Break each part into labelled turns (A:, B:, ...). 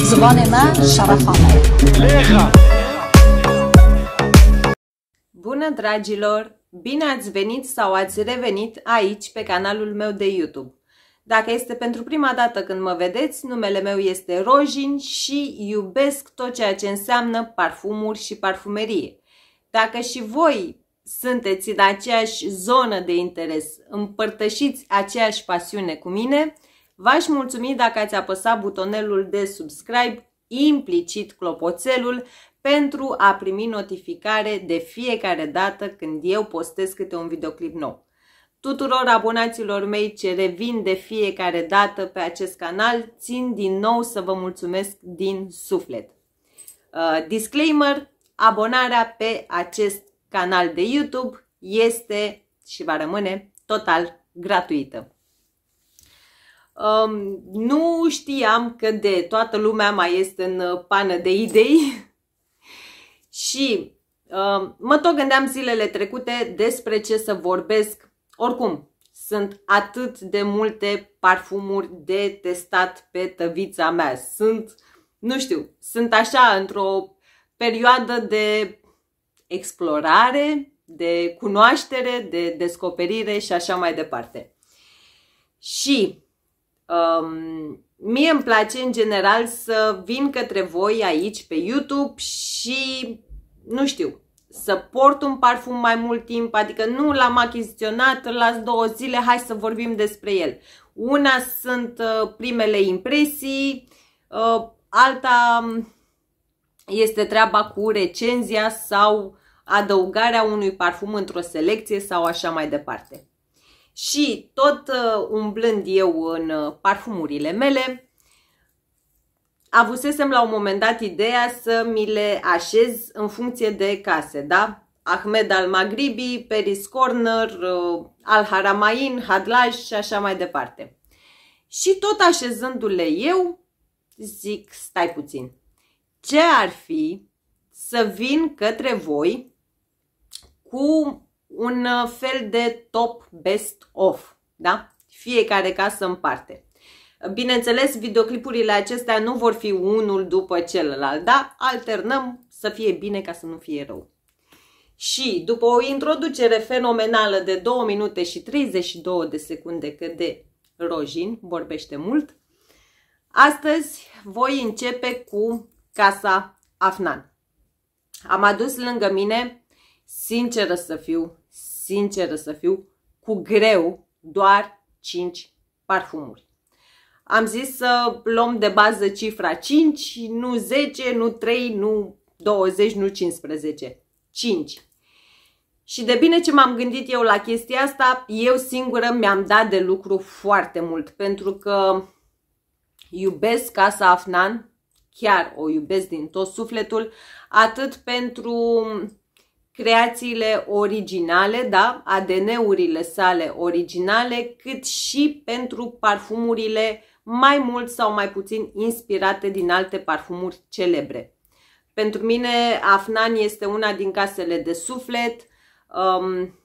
A: زبان من Bună dragilor! Bine ați venit sau ați revenit aici pe canalul meu de YouTube. Dacă este pentru prima dată când mă vedeți, numele meu este Rojin și iubesc tot ceea ce înseamnă parfumuri și parfumerie. Dacă și voi sunteți în aceeași zonă de interes, împărtășiți aceeași pasiune cu mine, V-aș mulțumi dacă ați apăsat butonelul de subscribe, implicit clopoțelul, pentru a primi notificare de fiecare dată când eu postez câte un videoclip nou. Tuturor abonaților mei ce revin de fiecare dată pe acest canal, țin din nou să vă mulțumesc din suflet. Uh, disclaimer, abonarea pe acest canal de YouTube este și va rămâne total gratuită. Um, nu știam că de toată lumea mai este în uh, pană de idei și um, mă tot gândeam zilele trecute despre ce să vorbesc. Oricum, sunt atât de multe parfumuri de testat pe tăvița mea. Sunt, nu știu, sunt așa într-o perioadă de explorare, de cunoaștere, de descoperire și așa mai departe. Și Um, mie îmi place în general să vin către voi aici pe YouTube și nu știu, să port un parfum mai mult timp, adică nu l-am achiziționat, las două zile, hai să vorbim despre el. Una sunt uh, primele impresii, uh, alta este treaba cu recenzia sau adăugarea unui parfum într-o selecție sau așa mai departe. Și tot uh, umblând eu în uh, parfumurile mele, avusesem la un moment dat ideea să mi le așez în funcție de case, da? Ahmed al-Maghribi, Paris Corner, uh, al-Haramain, Hadlaj și așa mai departe. Și tot așezându-le eu, zic, stai puțin, ce ar fi să vin către voi cu un uh, fel de top best of, da? Fiecare casă în parte. Bineînțeles, videoclipurile acestea nu vor fi unul după celălalt, da? Alternăm să fie bine ca să nu fie rău. Și după o introducere fenomenală de 2 minute și 32 de secunde, că de Rojin vorbește mult, astăzi voi începe cu Casa Afnan. Am adus lângă mine, sinceră să fiu, sinceră să fiu, cu greu doar 5 parfumuri. Am zis să luăm de bază cifra 5, nu 10, nu 3, nu 20, nu 15. 5. Și de bine ce m-am gândit eu la chestia asta, eu singură mi-am dat de lucru foarte mult, pentru că iubesc Casa Afnan, chiar o iubesc din tot sufletul, atât pentru creațiile originale, da, ADN-urile sale originale, cât și pentru parfumurile mai mult sau mai puțin inspirate din alte parfumuri celebre. Pentru mine, Afnan este una din casele de suflet. Um,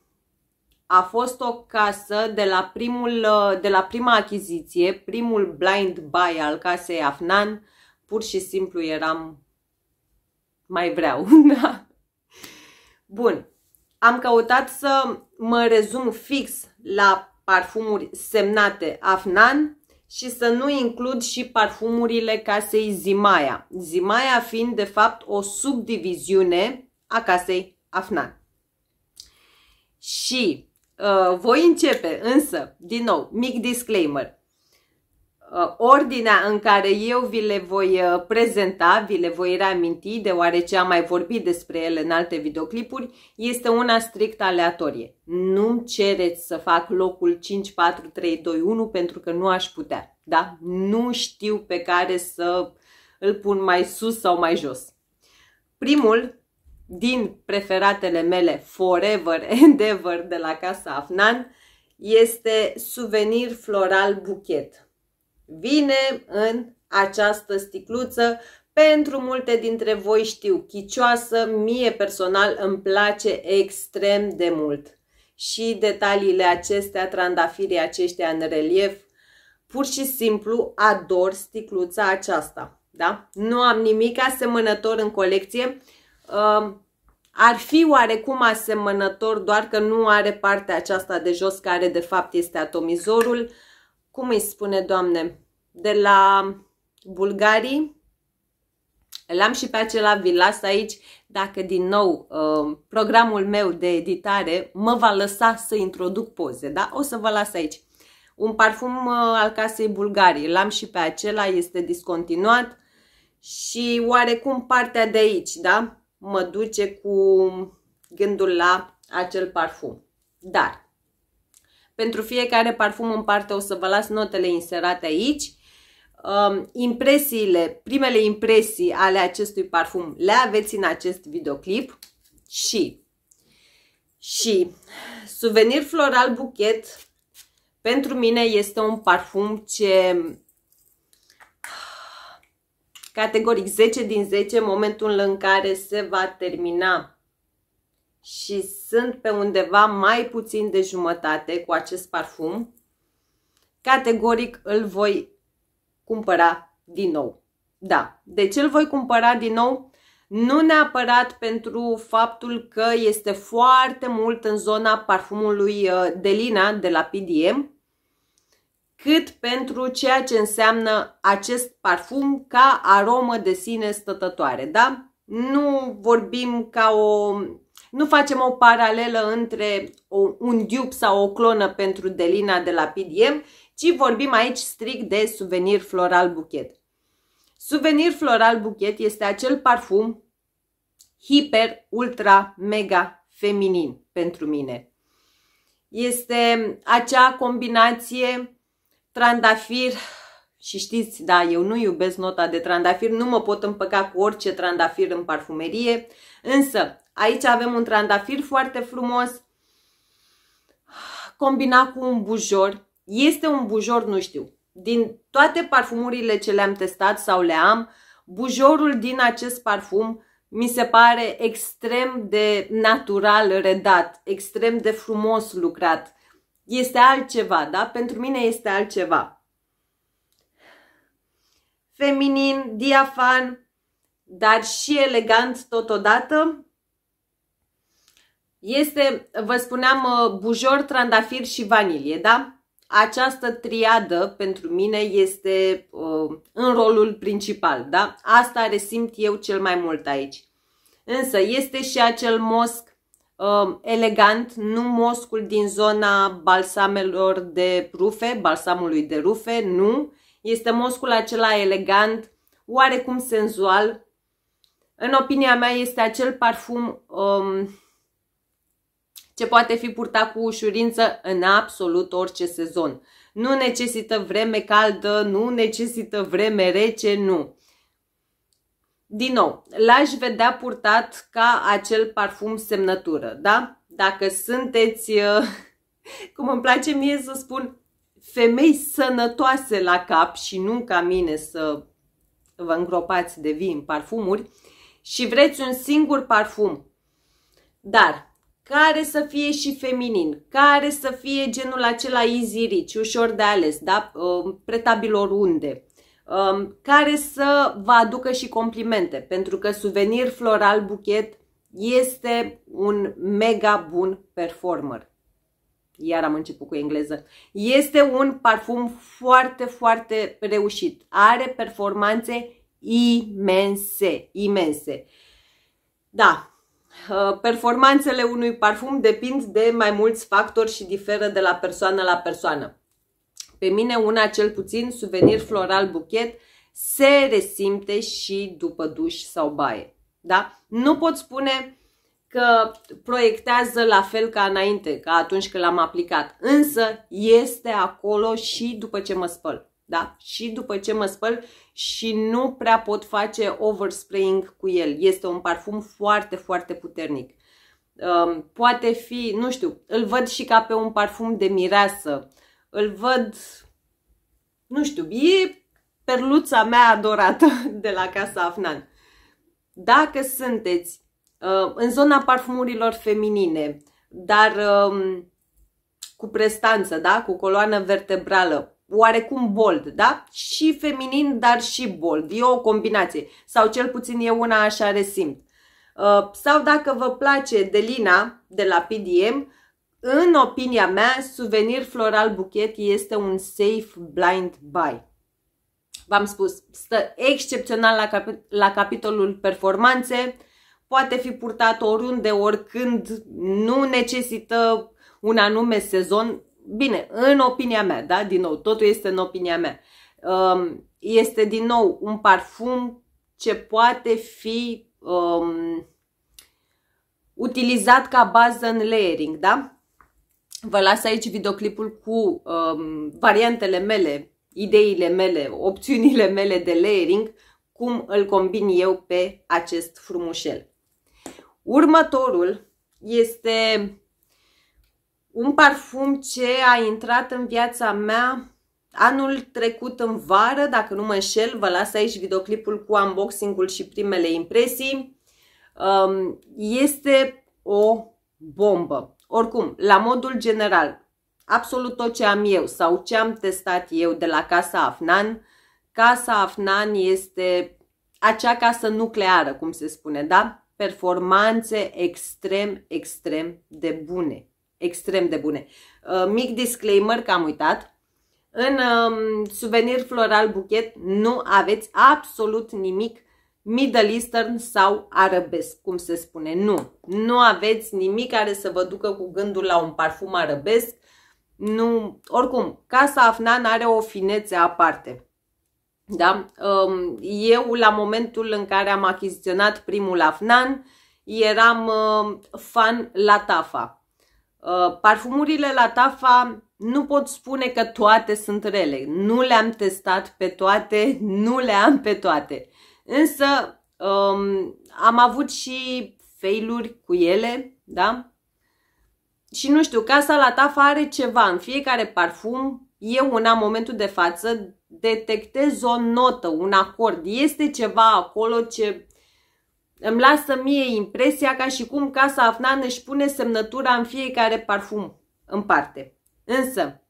A: a fost o casă de la, primul, uh, de la prima achiziție, primul blind buy al casei Afnan. Pur și simplu eram mai vreau, da? Bun, am căutat să mă rezum fix la parfumuri semnate Afnan și să nu includ și parfumurile casei Zimaia. Zimaia fiind de fapt o subdiviziune a casei Afnan. Și uh, voi începe însă, din nou, mic disclaimer. Uh, ordinea în care eu vi le voi uh, prezenta, vi le voi reaminti, deoarece am mai vorbit despre ele în alte videoclipuri, este una strict aleatorie. Nu-mi cereți să fac locul 5, 4, 3, 2, 1 pentru că nu aș putea. Da? Nu știu pe care să îl pun mai sus sau mai jos. Primul din preferatele mele Forever Endeavor Ever de la Casa Afnan este Suvenir Floral Buchet vine în această sticluță. Pentru multe dintre voi știu, chicioasă, mie personal îmi place extrem de mult. Și detaliile acestea, trandafirii aceștia în relief, pur și simplu ador sticluța aceasta. Da? Nu am nimic asemănător în colecție. Um, ar fi oarecum asemănător, doar că nu are partea aceasta de jos, care de fapt este atomizorul cum îi spune, Doamne, de la bulgarii, l-am și pe acela, vi las aici, dacă din nou uh, programul meu de editare mă va lăsa să introduc poze, da? O să vă las aici. Un parfum uh, al casei bulgarii, l-am și pe acela, este discontinuat și oarecum partea de aici, da? Mă duce cu gândul la acel parfum. Dar pentru fiecare parfum în parte o să vă las notele inserate aici. Um, impresiile, primele impresii ale acestui parfum le aveți în acest videoclip și și Suvenir Floral Buchet pentru mine este un parfum ce categoric 10 din 10 momentul în care se va termina și sunt pe undeva mai puțin de jumătate cu acest parfum, categoric îl voi cumpăra din nou. Da, de deci ce îl voi cumpăra din nou? Nu neapărat pentru faptul că este foarte mult în zona parfumului uh, Delina de la PDM, cât pentru ceea ce înseamnă acest parfum ca aromă de sine stătătoare, da? Nu vorbim ca o nu facem o paralelă între o, un dup sau o clonă pentru Delina de la PDM, ci vorbim aici strict de suvenir floral buchet. Suvenir floral buchet este acel parfum hiper, ultra, mega feminin pentru mine. Este acea combinație trandafir și știți, da, eu nu iubesc nota de trandafir, nu mă pot împăca cu orice trandafir în parfumerie, însă Aici avem un trandafir foarte frumos, combinat cu un bujor. Este un bujor, nu știu, din toate parfumurile ce le-am testat sau le am, bujorul din acest parfum mi se pare extrem de natural redat, extrem de frumos lucrat. Este altceva, da? Pentru mine este altceva. Feminin, diafan, dar și elegant totodată este, vă spuneam, uh, bujor, trandafir și vanilie, da? Această triadă pentru mine este uh, în rolul principal, da? Asta resimt eu cel mai mult aici. Însă este și acel mosc uh, elegant, nu moscul din zona balsamelor de rufe, balsamului de rufe, nu. Este moscul acela elegant, oarecum senzual. În opinia mea este acel parfum... Uh, ce poate fi purtat cu ușurință în absolut orice sezon. Nu necesită vreme caldă, nu necesită vreme rece, nu. Din nou, l-aș vedea purtat ca acel parfum semnătură, da? Dacă sunteți, uh, cum îmi place mie să spun, femei sănătoase la cap și nu ca mine să vă îngropați de vin parfumuri și vreți un singur parfum, dar care să fie și feminin, care să fie genul acela easy rich, ușor de ales, da? Ă, pretabilor unde, ă, care să vă aducă și complimente, pentru că suvenir floral buchet este un mega bun performer. Iar am început cu engleză. Este un parfum foarte, foarte reușit. Are performanțe imense, imense. Da, Uh, performanțele unui parfum depind de mai mulți factori și diferă de la persoană la persoană. Pe mine una cel puțin, suvenir floral buchet, se resimte și după duș sau baie. Da? Nu pot spune că proiectează la fel ca înainte, ca atunci când l-am aplicat, însă este acolo și după ce mă spăl da? Și după ce mă spăl și nu prea pot face overspraying cu el. Este un parfum foarte, foarte puternic. Um, poate fi, nu știu, îl văd și ca pe un parfum de mireasă. Îl văd, nu știu, e perluța mea adorată de la Casa Afnan. Dacă sunteți uh, în zona parfumurilor feminine, dar um, cu prestanță, da? cu coloană vertebrală, oarecum bold, da? Și feminin, dar și bold. E o combinație. Sau cel puțin eu una așa resimt. Uh, sau dacă vă place Delina de la PDM, în opinia mea, Souvenir Floral Buchet este un safe blind buy. V-am spus, stă excepțional la, cap- la capitolul performanțe, poate fi purtat oriunde, oricând, nu necesită un anume sezon, bine, în opinia mea, da, din nou, totul este în opinia mea, um, este din nou un parfum ce poate fi um, utilizat ca bază în layering, da? Vă las aici videoclipul cu um, variantele mele, ideile mele, opțiunile mele de layering, cum îl combin eu pe acest frumușel. Următorul este un parfum ce a intrat în viața mea anul trecut în vară, dacă nu mă înșel, vă las aici videoclipul cu unboxing-ul și primele impresii. Um, este o bombă. Oricum, la modul general, absolut tot ce am eu sau ce am testat eu de la Casa Afnan, Casa Afnan este acea casă nucleară, cum se spune, da? Performanțe extrem, extrem de bune extrem de bune. Uh, mic disclaimer că am uitat. În um, suvenir floral buchet nu aveți absolut nimic Middle Eastern sau arabesc, cum se spune. Nu, nu aveți nimic care să vă ducă cu gândul la un parfum arabesc. Nu, oricum, Casa Afnan are o finețe aparte. Da? Um, eu, la momentul în care am achiziționat primul Afnan, eram um, fan la Tafa. Uh, parfumurile la Tafa nu pot spune că toate sunt rele. Nu le-am testat pe toate, nu le am pe toate. Însă um, am avut și failuri cu ele, da? Și nu știu, casa la Tafa are ceva. În fiecare parfum, eu una, în momentul de față, detectez o notă, un acord. Este ceva acolo ce îmi lasă mie impresia ca și cum Casa Afnan își pune semnătura în fiecare parfum în parte. Însă,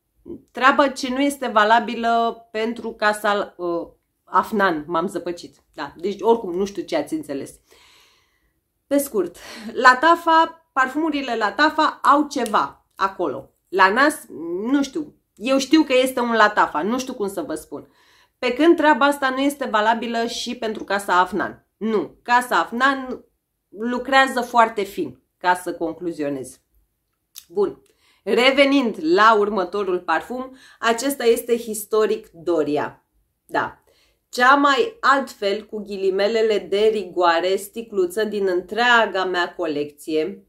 A: treaba ce nu este valabilă pentru Casa uh, Afnan, m-am zăpăcit. Da, deci oricum nu știu ce ați înțeles. Pe scurt, la Tafa, parfumurile la Tafa au ceva acolo. La nas, nu știu, eu știu că este un latafa, nu știu cum să vă spun. Pe când treaba asta nu este valabilă și pentru Casa Afnan. Nu. Casa Afnan lucrează foarte fin, ca să concluzionez. Bun. Revenind la următorul parfum, acesta este Historic Doria. Da. Cea mai altfel, cu ghilimelele de rigoare, sticluță din întreaga mea colecție.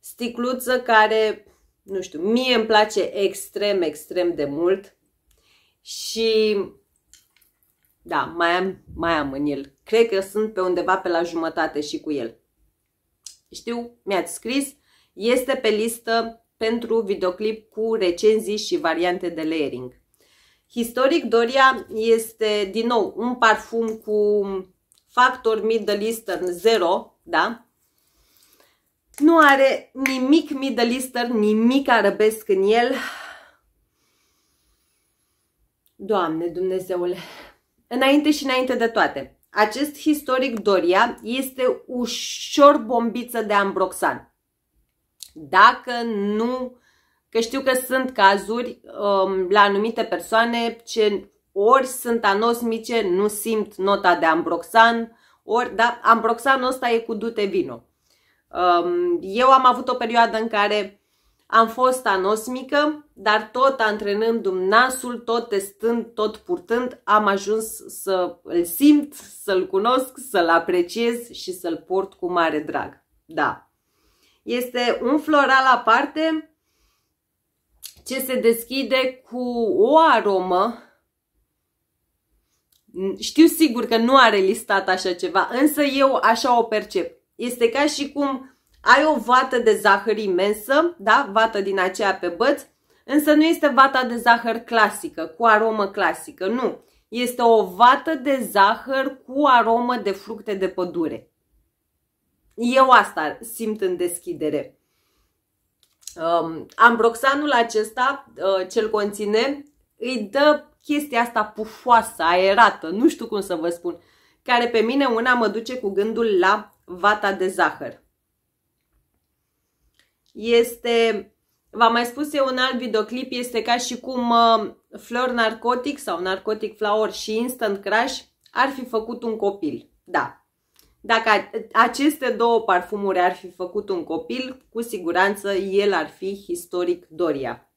A: Sticluță care, nu știu, mie îmi place extrem, extrem de mult. Și da, mai am, mai am în el. Cred că sunt pe undeva pe la jumătate și cu el. Știu, mi-ați scris, este pe listă pentru videoclip cu recenzii și variante de layering. Historic Doria este din nou un parfum cu factor Middle Eastern 0, da? Nu are nimic Middle Eastern, nimic arabesc în el. Doamne Dumnezeule! Înainte și înainte de toate, acest historic Doria este ușor bombiță de ambroxan. Dacă nu, că știu că sunt cazuri um, la anumite persoane ce ori sunt anosmice, nu simt nota de ambroxan, ori, da, ambroxanul ăsta e cu dute vino. Um, eu am avut o perioadă în care am fost anosmică, dar tot antrenându-mi nasul, tot testând, tot purtând, am ajuns să îl simt, să-l cunosc, să-l apreciez și să-l port cu mare drag. Da. Este un floral aparte ce se deschide cu o aromă. Știu sigur că nu are listat așa ceva, însă eu așa o percep. Este ca și cum ai o vată de zahăr imensă, da? Vată din aceea pe băț, însă nu este vata de zahăr clasică, cu aromă clasică, nu. Este o vată de zahăr cu aromă de fructe de pădure. Eu asta simt în deschidere. Um, ambroxanul acesta, uh, cel conține, îi dă chestia asta pufoasă, aerată, nu știu cum să vă spun, care pe mine una mă duce cu gândul la vata de zahăr este, v-am mai spus eu un alt videoclip, este ca și cum uh, Flor Narcotic sau Narcotic Flower și Instant Crush ar fi făcut un copil. Da. Dacă aceste două parfumuri ar fi făcut un copil, cu siguranță el ar fi istoric Doria.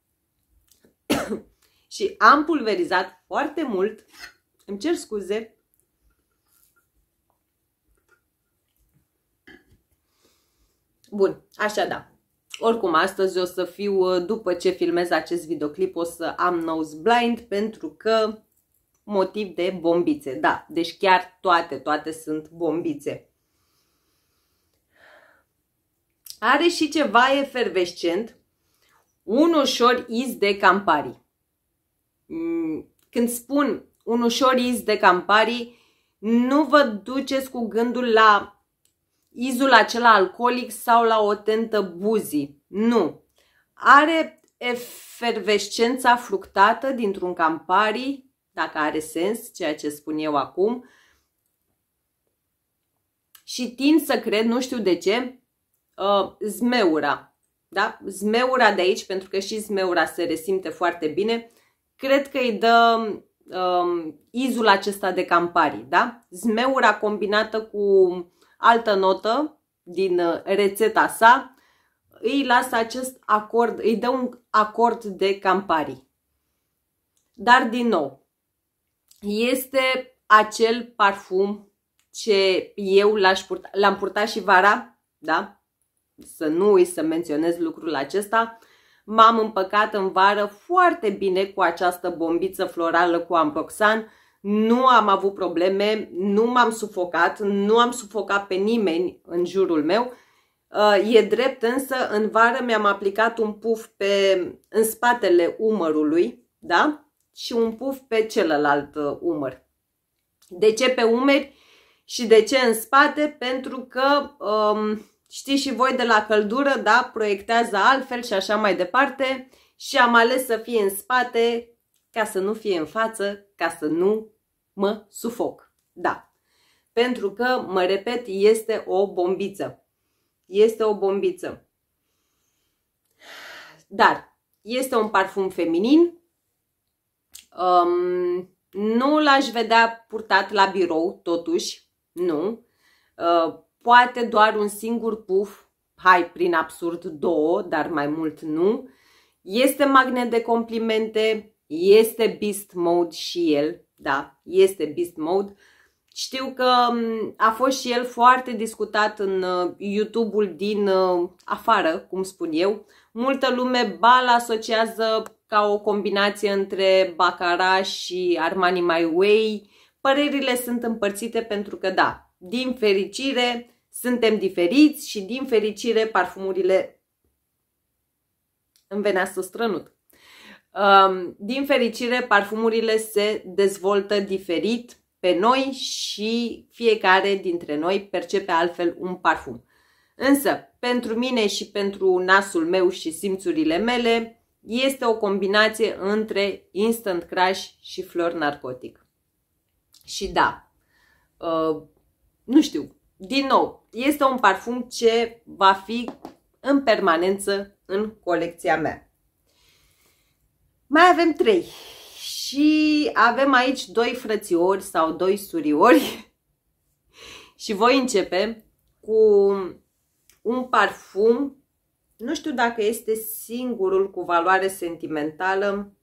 A: și am pulverizat foarte mult, îmi cer scuze, Bun, așa da. Oricum, astăzi o să fiu, uh, după ce filmez acest videoclip, o să am nose blind pentru că motiv de bombițe. Da, deci chiar toate, toate sunt bombițe. Are și ceva efervescent, un ușor iz de campari. Mm, când spun un ușor iz de campari, nu vă duceți cu gândul la izul acela alcoolic sau la o tentă buzii. Nu. Are efervescența fructată dintr-un campari, dacă are sens ceea ce spun eu acum, și tind să cred, nu știu de ce, uh, zmeura. Da? Zmeura de aici, pentru că și zmeura se resimte foarte bine, cred că îi dă um, izul acesta de campari. Da? Zmeura combinată cu altă notă din uh, rețeta sa, îi lasă acest acord, îi dă un acord de campari. Dar din nou, este acel parfum ce eu l am purta, am purtat și vara, da? Să nu ui să menționez lucrul acesta. M-am împăcat în vară foarte bine cu această bombiță florală cu ambroxan, nu am avut probleme, nu m-am sufocat, nu am sufocat pe nimeni în jurul meu. Uh, e drept însă, în vară mi-am aplicat un puf pe, în spatele umărului, da? Și un puf pe celălalt uh, umăr. De ce pe umeri și de ce în spate? Pentru că um, știți și voi de la căldură, da? Proiectează altfel și așa mai departe. Și am ales să fie în spate ca să nu fie în față, ca să nu mă sufoc. Da, pentru că, mă repet, este o bombiță. Este o bombiță. Dar este un parfum feminin. Um, nu l-aș vedea purtat la birou, totuși, nu. Uh, poate doar un singur puf, hai, prin absurd două, dar mai mult nu. Este magnet de complimente, este beast mode și el, da, este beast mode. Știu că a fost și el foarte discutat în uh, YouTube-ul din uh, afară, cum spun eu. Multă lume bal asociază ca o combinație între Bacara și Armani My Way. Părerile sunt împărțite pentru că, da, din fericire suntem diferiți și din fericire parfumurile îmi venea să strănut. Din fericire, parfumurile se dezvoltă diferit pe noi și fiecare dintre noi percepe altfel un parfum. Însă, pentru mine și pentru nasul meu și simțurile mele, este o combinație între instant crash și flor narcotic. Și da, uh, nu știu, din nou, este un parfum ce va fi în permanență în colecția mea. Mai avem trei. Și avem aici doi frățiori sau doi suriori. și voi începe cu un parfum. Nu știu dacă este singurul cu valoare sentimentală.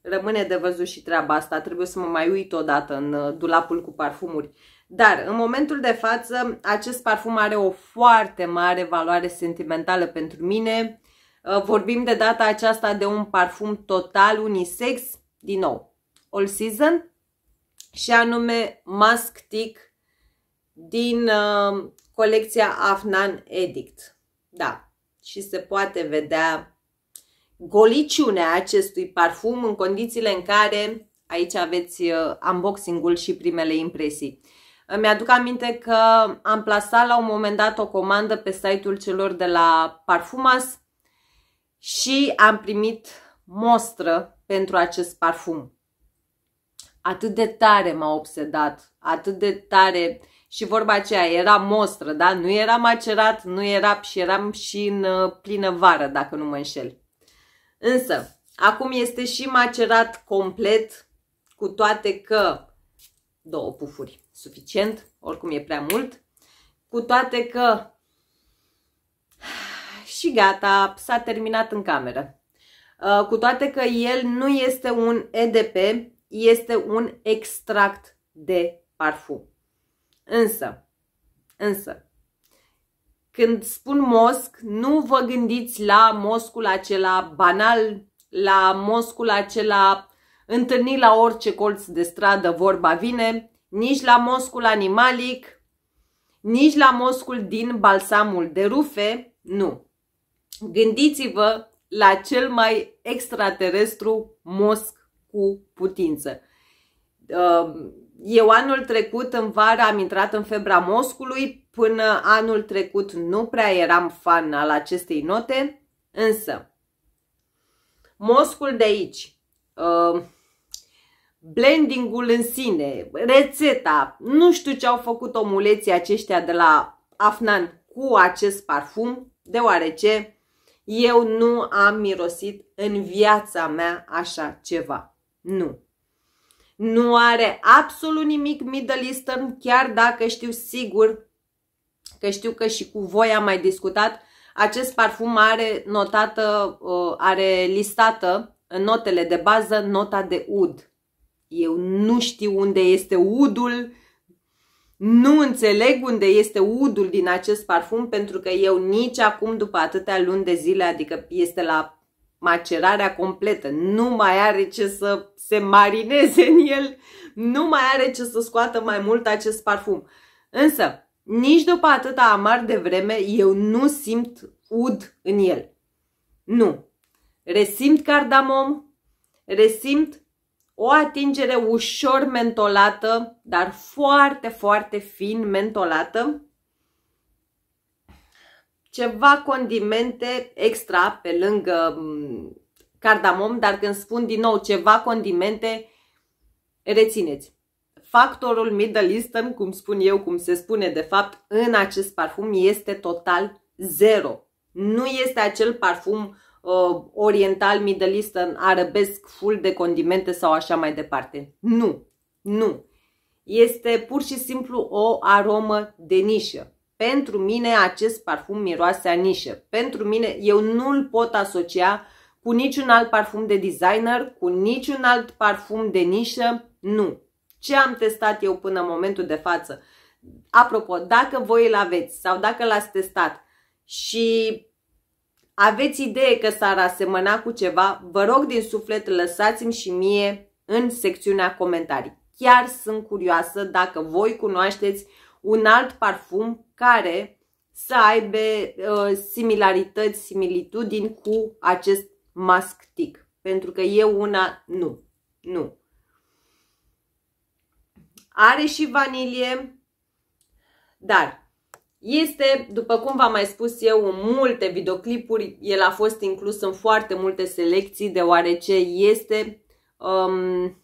A: Rămâne de văzut și treaba asta. Trebuie să mă mai uit odată în uh, dulapul cu parfumuri. Dar în momentul de față acest parfum are o foarte mare valoare sentimentală pentru mine Uh, vorbim de data aceasta de un parfum total unisex, din nou, all season, și anume Mask Tick din uh, colecția Afnan Edict. Da, și se poate vedea goliciunea acestui parfum în condițiile în care aici aveți uh, unboxing-ul și primele impresii. mi aduc aminte că am plasat la un moment dat o comandă pe site-ul celor de la Parfumas și am primit mostră pentru acest parfum. Atât de tare m-a obsedat, atât de tare și vorba aceea era mostră, da? Nu era macerat, nu era și eram și în uh, plină vară, dacă nu mă înșel. Însă, acum este și macerat complet, cu toate că două pufuri, suficient, oricum e prea mult, cu toate că și gata, s-a terminat în cameră. Uh, cu toate că el nu este un EDP, este un extract de parfum. Însă, însă, când spun mosc, nu vă gândiți la moscul acela banal, la moscul acela întâlnit la orice colț de stradă vorba vine, nici la moscul animalic, nici la moscul din balsamul de rufe, nu gândiți-vă la cel mai extraterestru mosc cu putință. Um, eu anul trecut, în vară, am intrat în febra moscului, până anul trecut nu prea eram fan al acestei note, însă moscul de aici, um, blendingul în sine, rețeta, nu știu ce au făcut omuleții aceștia de la Afnan cu acest parfum, deoarece eu nu am mirosit în viața mea așa ceva. Nu. Nu are absolut nimic Middle Eastern, chiar dacă știu sigur că știu că și cu voi am mai discutat, acest parfum are notată, ă, are listată în notele de bază nota de ud. Eu nu știu unde este udul, nu înțeleg unde este udul din acest parfum pentru că eu nici acum după atâtea luni de zile, adică este la macerarea completă, nu mai are ce să se marineze în el, nu mai are ce să scoată mai mult acest parfum. Însă, nici după atâta amar de vreme, eu nu simt ud în el. Nu. Resimt cardamom, resimt o atingere ușor mentolată, dar foarte, foarte fin mentolată. Ceva condimente extra pe lângă mm, cardamom, dar când spun din nou ceva condimente, rețineți. Factorul Middle Eastern, cum spun eu, cum se spune de fapt, în acest parfum este total zero. Nu este acel parfum uh, oriental, middle eastern, arabesc, full de condimente sau așa mai departe. Nu, nu. Este pur și simplu o aromă de nișă. Pentru mine acest parfum miroase a nișă. Pentru mine eu nu îl pot asocia cu niciun alt parfum de designer, cu niciun alt parfum de nișă, nu. Ce am testat eu până în momentul de față? Apropo, dacă voi îl aveți sau dacă l-ați testat și aveți idee că s-ar asemăna cu ceva, vă rog din suflet lăsați-mi și mie în secțiunea comentarii. Chiar sunt curioasă dacă voi cunoașteți un alt parfum care să aibă uh, similarități, similitudini cu acest mask tic. Pentru că eu una nu, nu. Are și vanilie, dar este, după cum v-am mai spus eu, în multe videoclipuri, el a fost inclus în foarte multe selecții, deoarece este um,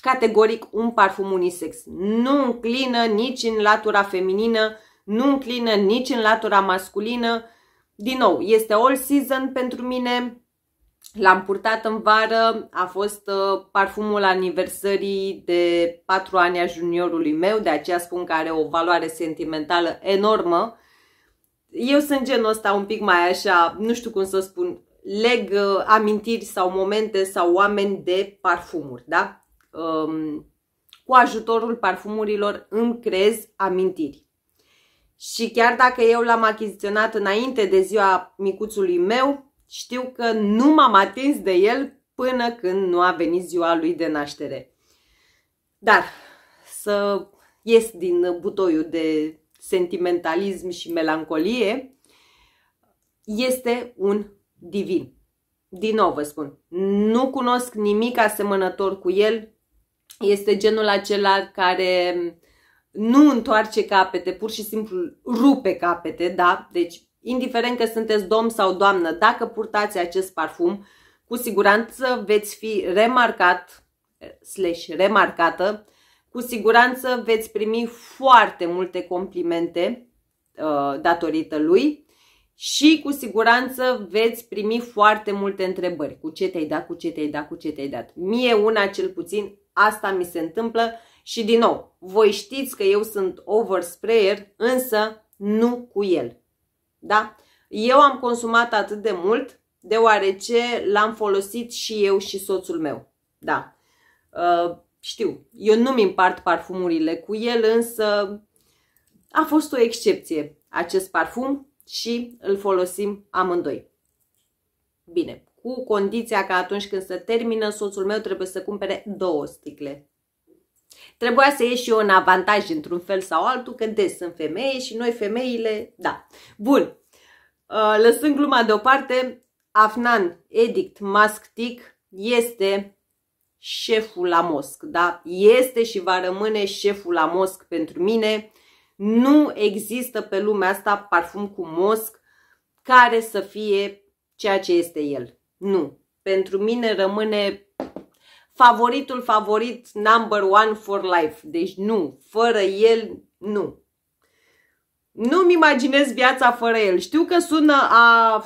A: categoric un parfum unisex. Nu înclină nici în latura feminină, nu înclină nici în latura masculină. Din nou, este all season pentru mine, L-am purtat în vară, a fost uh, parfumul aniversării de 4 ani a juniorului meu, de aceea spun că are o valoare sentimentală enormă. Eu sunt genul ăsta un pic mai așa, nu știu cum să spun, leg uh, amintiri sau momente sau oameni de parfumuri, da? Um, cu ajutorul parfumurilor îmi creez amintiri. Și chiar dacă eu l-am achiziționat înainte de ziua micuțului meu, știu că nu m-am atins de el până când nu a venit ziua lui de naștere. Dar să ies din butoiul de sentimentalism și melancolie, este un divin. Din nou vă spun, nu cunosc nimic asemănător cu el, este genul acela care nu întoarce capete, pur și simplu rupe capete, da? Deci indiferent că sunteți domn sau doamnă, dacă purtați acest parfum, cu siguranță veți fi remarcat slash remarcată, cu siguranță veți primi foarte multe complimente uh, datorită lui și cu siguranță veți primi foarte multe întrebări. Cu ce te-ai dat, cu ce te-ai dat, cu ce te-ai dat. Mie una cel puțin asta mi se întâmplă și din nou, voi știți că eu sunt oversprayer, însă nu cu el. Da? Eu am consumat atât de mult deoarece l-am folosit și eu și soțul meu. Da. Uh, știu, eu nu-mi împart parfumurile cu el, însă a fost o excepție acest parfum și îl folosim amândoi. Bine, cu condiția că atunci când se termină, soțul meu trebuie să cumpere două sticle Trebuia să ieși eu în avantaj într-un fel sau altul, când des sunt femeie și noi femeile, da. Bun, uh, lăsând gluma deoparte, Afnan Edict Masktik este șeful la mosc, da? Este și va rămâne șeful la mosc pentru mine. Nu există pe lumea asta parfum cu mosc care să fie ceea ce este el. Nu. Pentru mine rămâne favoritul favorit number one for life. Deci nu, fără el nu. Nu-mi imaginez viața fără el. Știu că sună a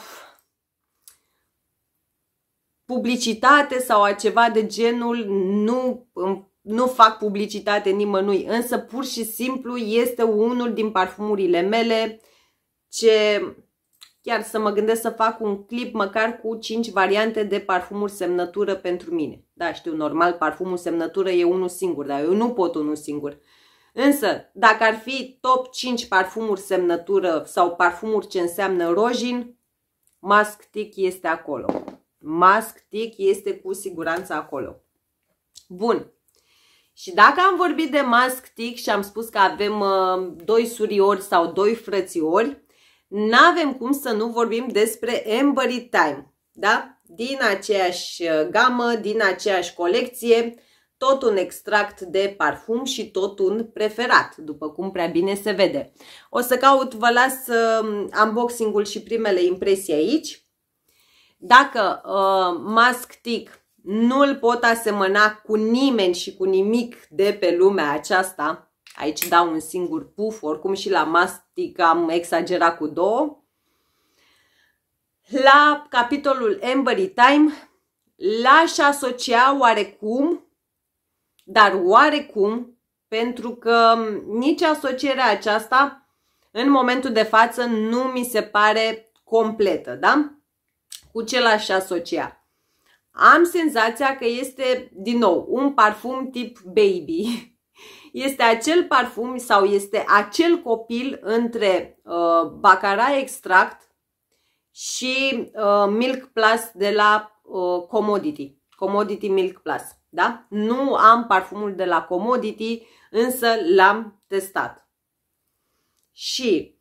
A: publicitate sau a ceva de genul, nu, nu fac publicitate nimănui, însă pur și simplu este unul din parfumurile mele ce chiar să mă gândesc să fac un clip măcar cu 5 variante de parfumuri semnătură pentru mine. Da, știu, normal, parfumul semnătură e unul singur, dar eu nu pot unul singur. Însă, dacă ar fi top 5 parfumuri semnătură sau parfumuri ce înseamnă rojin, Mask Tic este acolo. Mask Tic este cu siguranță acolo. Bun. Și dacă am vorbit de Mask Tic și am spus că avem uh, doi suriori sau doi frățiori, n-avem cum să nu vorbim despre Ambery Time. Da? din aceeași uh, gamă, din aceeași colecție, tot un extract de parfum și tot un preferat, după cum prea bine se vede. O să caut, vă las uh, unboxing-ul și primele impresii aici. Dacă uh, Mask Tick nu-l pot asemăna cu nimeni și cu nimic de pe lumea aceasta, aici dau un singur puf, oricum și la Mask Tick am exagerat cu două, la capitolul Ambery Time l-aș asocia oarecum, dar oarecum, pentru că nici asocierea aceasta în momentul de față nu mi se pare completă, da? Cu ce l-aș asocia? Am senzația că este, din nou, un parfum tip baby. Este acel parfum sau este acel copil între uh, Bacara extract și uh, Milk Plus de la uh, Commodity. Commodity Milk Plus. Da? Nu am parfumul de la Commodity, însă l-am testat. Și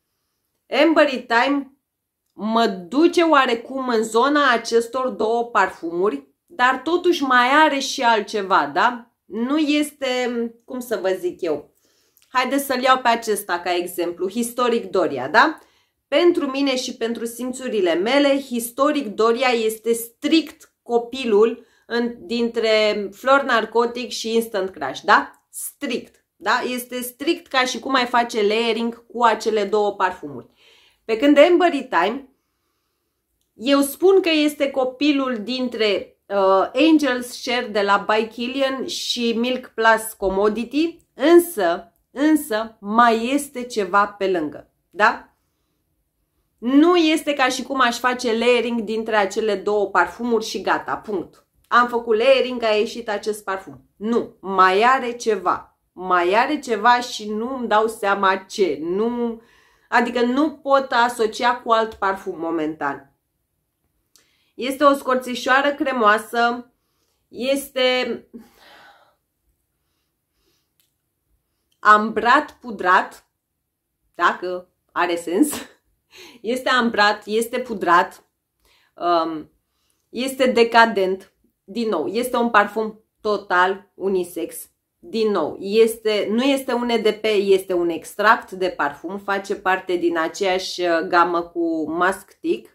A: Embery Time mă duce oarecum în zona acestor două parfumuri, dar totuși mai are și altceva, da? Nu este, cum să vă zic eu, haideți să-l iau pe acesta ca exemplu, Historic Doria, da? Pentru mine și pentru simțurile mele, istoric Doria este strict copilul în, dintre flor narcotic și instant crash, da? Strict, da? Este strict ca și cum ai face layering cu acele două parfumuri. Pe când Ambery Time, eu spun că este copilul dintre uh, Angels Share de la By Killian și Milk Plus Commodity, însă, însă mai este ceva pe lângă, da? Nu este ca și cum aș face layering dintre acele două parfumuri și gata, punct. Am făcut layering, a ieșit acest parfum. Nu, mai are ceva. Mai are ceva și nu îmi dau seama ce. Nu, adică nu pot asocia cu alt parfum momentan. Este o scorțișoară cremoasă, este ambrat pudrat, dacă are sens este ambrat, este pudrat, um, este decadent, din nou, este un parfum total unisex, din nou, este, nu este un EDP, este un extract de parfum, face parte din aceeași uh, gamă cu Mask Tick.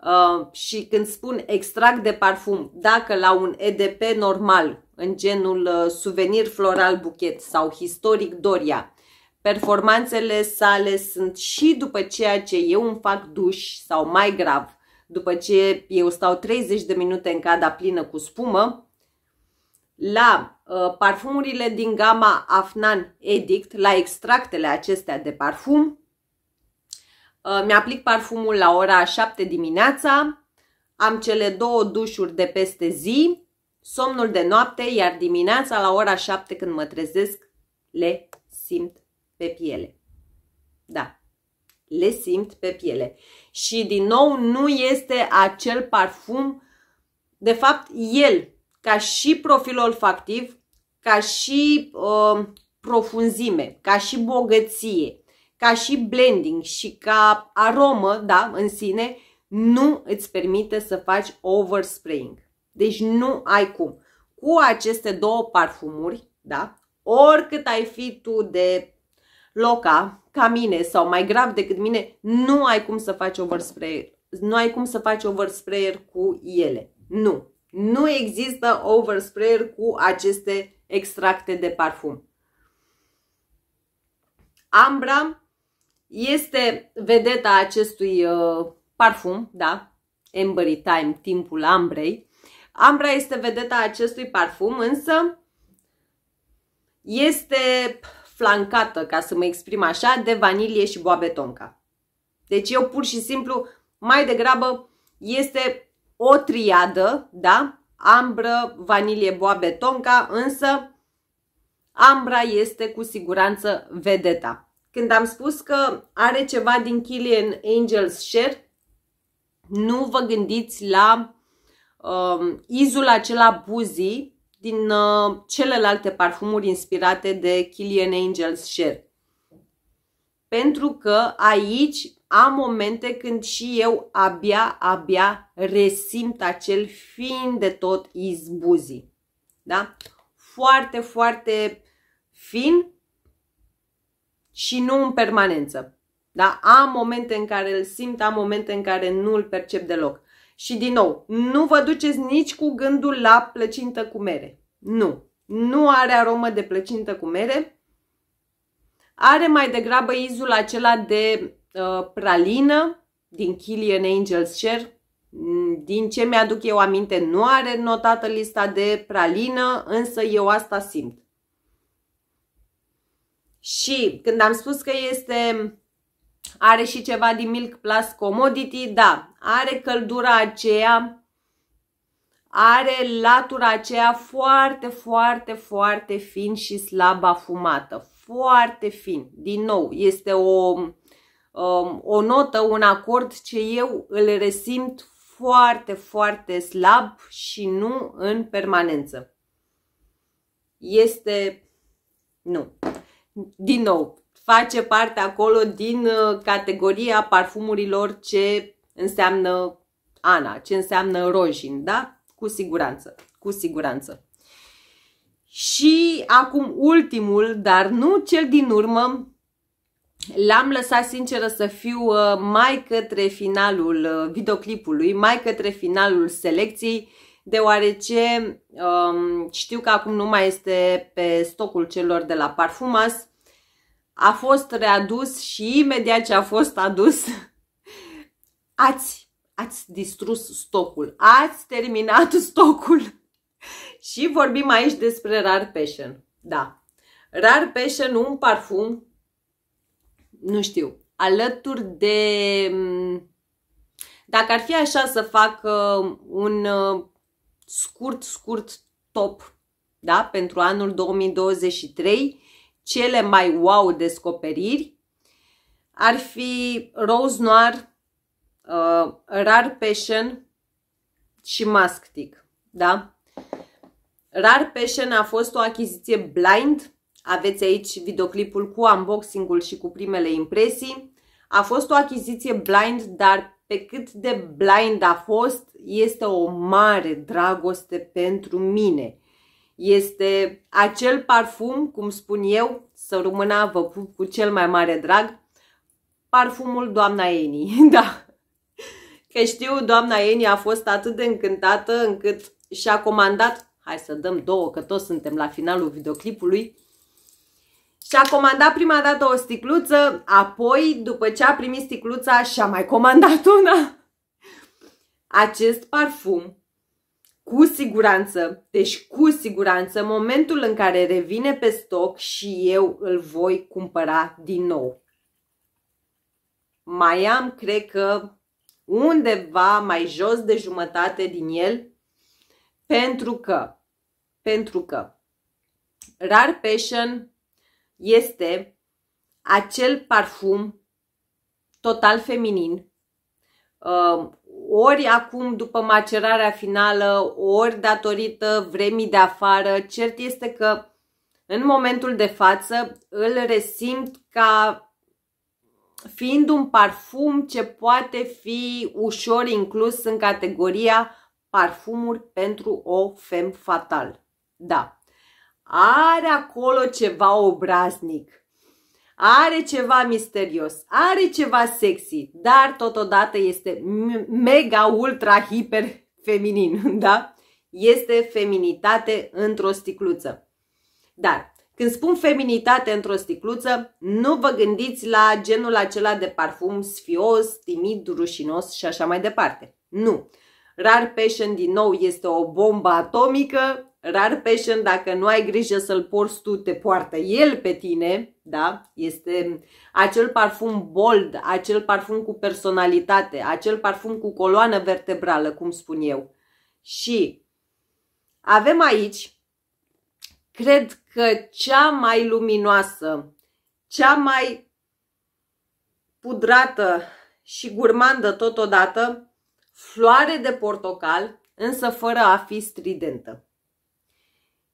A: Uh, și când spun extract de parfum, dacă la un EDP normal, în genul uh, suvenir floral buchet sau historic Doria, Performanțele sale sunt și după ceea ce eu îmi fac duș sau mai grav, după ce eu stau 30 de minute în cada plină cu spumă, la uh, parfumurile din gama Afnan Edict, la extractele acestea de parfum. Uh, mi-aplic parfumul la ora 7 dimineața, am cele două dușuri de peste zi, somnul de noapte, iar dimineața la ora 7 când mă trezesc le simt pe piele. Da, le simt pe piele. Și din nou nu este acel parfum, de fapt el, ca și profil olfactiv, ca și uh, profunzime, ca și bogăție, ca și blending și ca aromă, da, în sine, nu îți permite să faci overspraying. Deci nu ai cum. Cu aceste două parfumuri, da, oricât ai fi tu de Loca, ca mine sau mai grav decât mine, nu ai cum să faci oversprayer. Nu ai cum să faci oversprayer cu ele. Nu. Nu există oversprayer cu aceste extracte de parfum. Ambra este vedeta acestui uh, parfum, da? Ambery Time, timpul ambrei. Ambra este vedeta acestui parfum, însă este flancată, ca să mă exprim așa, de vanilie și boabe tonka. Deci eu pur și simplu, mai degrabă, este o triadă, da? Ambră, vanilie, boabe tonka, însă ambra este cu siguranță vedeta. Când am spus că are ceva din Killian Angels Share, nu vă gândiți la um, izul acela buzii, din uh, celelalte parfumuri inspirate de Killian Angels Share. Pentru că aici am momente când și eu abia, abia resimt acel fin de tot izbuzii. Da? Foarte, foarte fin și nu în permanență. Da? Am momente în care îl simt, am momente în care nu îl percep deloc. Și din nou, nu vă duceți nici cu gândul la plăcintă cu mere. Nu. Nu are aromă de plăcintă cu mere. Are mai degrabă izul acela de uh, pralină din Killian Angels Share. Mm, din ce mi-aduc eu aminte, nu are notată lista de pralină, însă eu asta simt. Și când am spus că este are și ceva din Milk Plus Commodity, da. Are căldura aceea, are latura aceea foarte, foarte, foarte fin și slab afumată. Foarte fin. Din nou, este o, um, o notă, un acord ce eu îl resimt foarte, foarte slab și nu în permanență. Este... Nu din nou, face parte acolo din uh, categoria parfumurilor ce înseamnă Ana, ce înseamnă Rojin, da? Cu siguranță, cu siguranță. Și acum ultimul, dar nu cel din urmă, L-am lăsat sinceră să fiu uh, mai către finalul uh, videoclipului, mai către finalul selecției deoarece um, știu că acum nu mai este pe stocul celor de la Parfumas. A fost readus și imediat ce a fost adus, ați, ați distrus stocul, ați terminat stocul. și vorbim aici despre Rar Passion. Da, Rar Passion, un parfum, nu știu, alături de... Mm, dacă ar fi așa să fac uh, un uh, scurt, scurt top, da? Pentru anul 2023, cele mai wow descoperiri ar fi Rose Noir, uh, Rar Passion și Mastic, da? Rar Passion a fost o achiziție blind, aveți aici videoclipul cu unboxing-ul și cu primele impresii. A fost o achiziție blind, dar pe cât de blind a fost, este o mare dragoste pentru mine. Este acel parfum, cum spun eu, să rămână vă pup cu cel mai mare drag, parfumul doamna Eni, da. Că știu, doamna Eni a fost atât de încântată încât și-a comandat, hai să dăm două, că toți suntem la finalul videoclipului, și-a comandat prima dată o sticluță, apoi, după ce a primit sticluța, și-a mai comandat una. Acest parfum, cu siguranță, deci cu siguranță, momentul în care revine pe stoc și eu îl voi cumpăra din nou. Mai am, cred că, undeva mai jos de jumătate din el, pentru că, pentru că, Rar Passion este acel parfum total feminin. Um, ori acum, după macerarea finală, ori datorită vremii de afară, cert este că în momentul de față îl resimt ca fiind un parfum ce poate fi ușor inclus în categoria parfumuri pentru o fem fatal. Da, are acolo ceva obraznic, are ceva misterios, are ceva sexy, dar totodată este mega, ultra, hiper feminin, da? Este feminitate într-o sticluță. Dar când spun feminitate într-o sticluță, nu vă gândiți la genul acela de parfum sfios, timid, rușinos și așa mai departe. Nu. Rar Passion din nou este o bombă atomică Rar passion, dacă nu ai grijă să-l porți tu, te poartă el pe tine, da? Este acel parfum bold, acel parfum cu personalitate, acel parfum cu coloană vertebrală, cum spun eu. Și avem aici, cred că cea mai luminoasă, cea mai pudrată și gurmandă totodată, floare de portocal, însă fără a fi stridentă.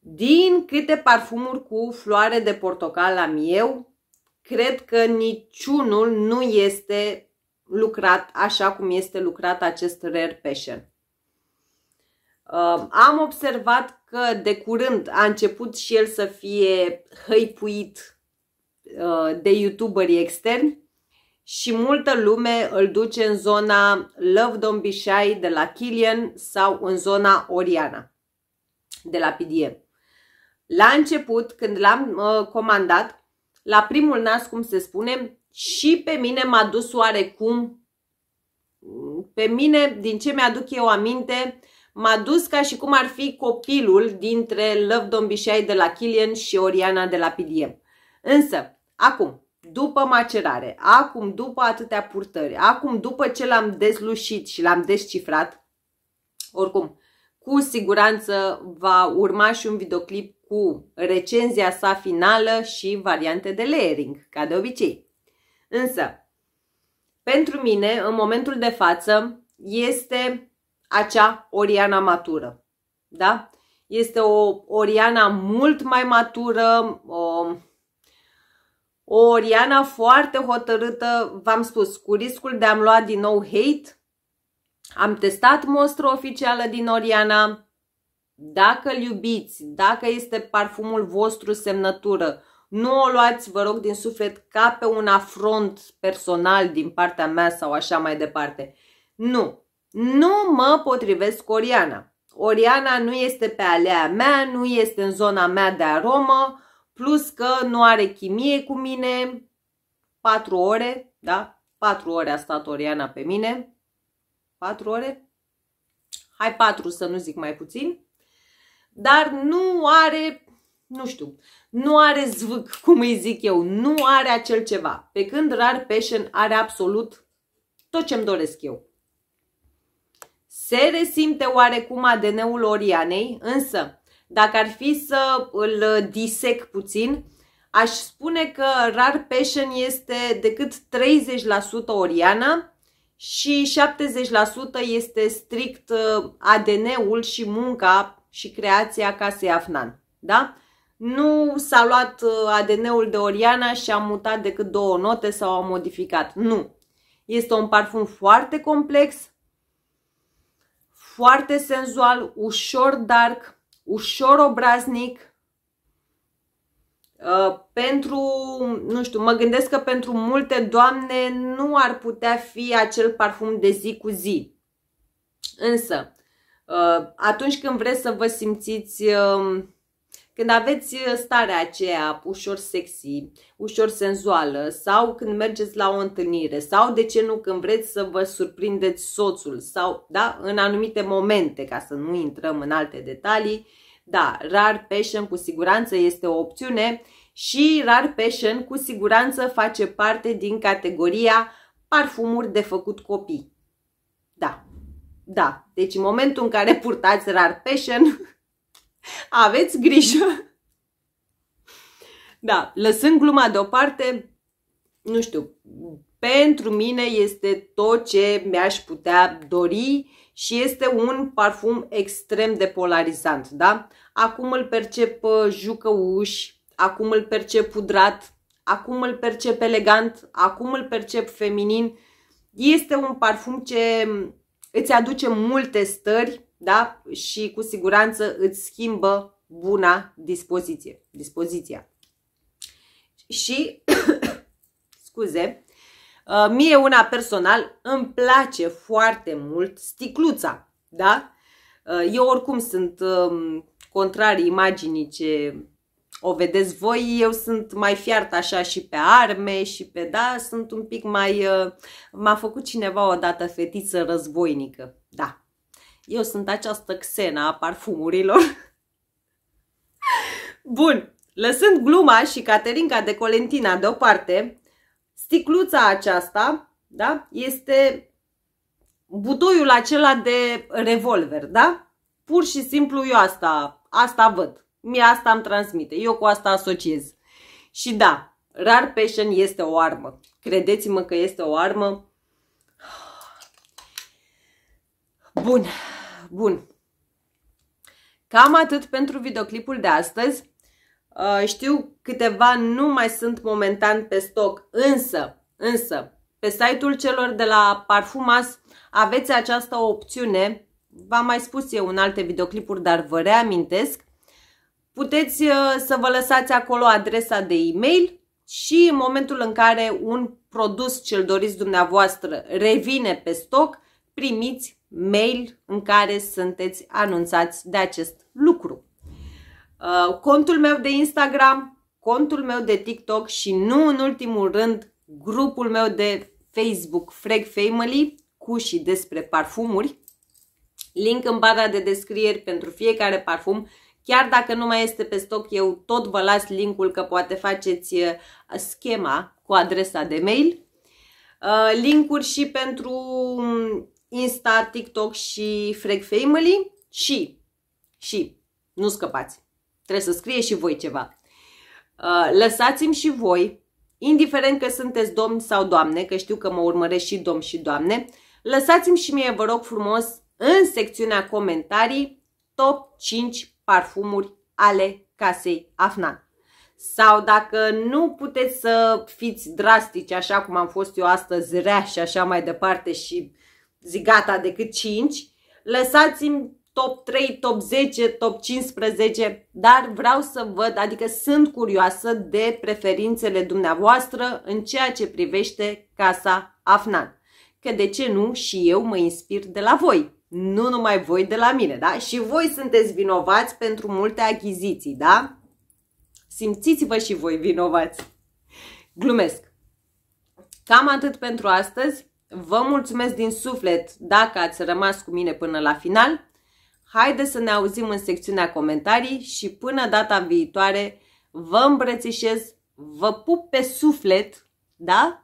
A: Din câte parfumuri cu floare de portocal am eu, cred că niciunul nu este lucrat așa cum este lucrat acest Rare Passion. Uh, am observat că de curând a început și el să fie hăipuit uh, de youtuberi externi și multă lume îl duce în zona Love Don't Be Shy de la Killian sau în zona Oriana de la PDM. La început, când l-am uh, comandat, la primul nas, cum se spune, și pe mine m-a dus oarecum, mm, pe mine, din ce mi-aduc eu aminte, m-a dus ca și cum ar fi copilul dintre Love Dombișai de la Killian și Oriana de la PDM. Însă, acum, după macerare, acum după atâtea purtări, acum după ce l-am dezlușit și l-am descifrat, oricum, cu siguranță va urma și un videoclip cu recenzia sa finală și variante de layering, ca de obicei. Însă, pentru mine, în momentul de față, este acea Oriana matură. Da? Este o Oriana mult mai matură, o, o Oriana foarte hotărâtă, v-am spus, cu riscul de a-mi lua din nou hate. Am testat mostru oficială din Oriana, dacă îl iubiți, dacă este parfumul vostru semnătură, nu o luați, vă rog, din suflet ca pe un afront personal din partea mea sau așa mai departe. Nu, nu mă potrivesc cu Oriana. Oriana nu este pe alea mea, nu este în zona mea de aromă, plus că nu are chimie cu mine, patru ore, da? Patru ore a stat Oriana pe mine. Patru ore? Hai patru să nu zic mai puțin dar nu are, nu știu, nu are zvâc, cum îi zic eu, nu are acel ceva. Pe când Rar Passion are absolut tot ce-mi doresc eu. Se resimte oarecum ADN-ul Orianei, însă dacă ar fi să îl disec puțin, aș spune că Rar Passion este decât 30% Oriana și 70% este strict uh, ADN-ul și munca și creația casei Afnan. Da? Nu s-a luat uh, ADN-ul de Oriana și a mutat decât două note sau a modificat. Nu. Este un parfum foarte complex, foarte senzual, ușor dark, ușor obraznic. Uh, pentru, nu știu, mă gândesc că pentru multe doamne nu ar putea fi acel parfum de zi cu zi. Însă, Uh, atunci când vreți să vă simțiți, um, când aveți uh, starea aceea ușor sexy, ușor senzuală sau când mergeți la o întâlnire sau de ce nu când vreți să vă surprindeți soțul sau da, în anumite momente ca să nu intrăm în alte detalii, da, rar passion cu siguranță este o opțiune și rar passion cu siguranță face parte din categoria parfumuri de făcut copii. Da, da, deci în momentul în care purtați rar fashion, aveți grijă. Da, lăsând gluma deoparte, nu știu, pentru mine este tot ce mi-aș putea dori și este un parfum extrem de polarizant, da? Acum îl percep uh, jucăuș, acum îl percep pudrat, acum îl percep elegant, acum îl percep feminin. Este un parfum ce îți aduce multe stări da? și cu siguranță îți schimbă buna dispoziție, dispoziția. Și, scuze, uh, mie una personal îmi place foarte mult sticluța, da? Uh, eu oricum sunt um, contrar imaginii ce o vedeți voi, eu sunt mai fiartă așa și pe arme și pe da, sunt un pic mai... Uh, m-a făcut cineva odată fetiță războinică, da. Eu sunt această xena a parfumurilor. Bun, lăsând gluma și Caterinca de Colentina deoparte, sticluța aceasta da, este butoiul acela de revolver, da? Pur și simplu eu asta, asta văd mi asta îmi transmite, eu cu asta asociez. Și da, rar passion este o armă. Credeți-mă că este o armă. Bun, bun. Cam atât pentru videoclipul de astăzi. Uh, știu câteva nu mai sunt momentan pe stoc, însă, însă, pe site-ul celor de la Parfumas aveți această opțiune. V-am mai spus eu în alte videoclipuri, dar vă reamintesc Puteți uh, să vă lăsați acolo adresa de e-mail și în momentul în care un produs ce-l doriți dumneavoastră revine pe stoc, primiți mail în care sunteți anunțați de acest lucru. Uh, contul meu de Instagram, contul meu de TikTok și nu în ultimul rând grupul meu de Facebook Frag Family cu și despre parfumuri. Link în bara de descrieri pentru fiecare parfum Chiar dacă nu mai este pe stoc, eu tot vă las linkul că poate faceți uh, schema cu adresa de mail. Uh, linkuri și pentru um, Insta, TikTok și Frag Family și, și, nu scăpați, trebuie să scrie și voi ceva. Uh, lăsați-mi și voi, indiferent că sunteți domn sau doamne, că știu că mă urmăresc și domn și doamne, lăsați-mi și mie, vă rog frumos, în secțiunea comentarii, top 5 parfumuri ale casei Afnan. Sau dacă nu puteți să fiți drastici, așa cum am fost eu astăzi, rea și așa mai departe și zigata de decât 5, lăsați-mi top 3, top 10, top 15, dar vreau să văd, adică sunt curioasă de preferințele dumneavoastră în ceea ce privește Casa Afnan. Că de ce nu și eu mă inspir de la voi nu numai voi de la mine, da? Și voi sunteți vinovați pentru multe achiziții, da? Simțiți-vă și voi vinovați. Glumesc. Cam atât pentru astăzi. Vă mulțumesc din suflet dacă ați rămas cu mine până la final. Haideți să ne auzim în secțiunea comentarii și până data viitoare vă îmbrățișez, vă pup pe suflet, da?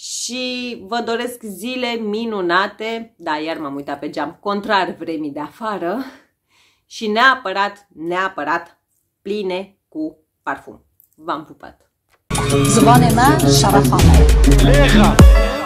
A: și vă doresc zile minunate, da, iar m-am uitat pe geam, contrar vremii de afară și neapărat, neapărat pline cu parfum. V-am pupat! Zvonena eh? și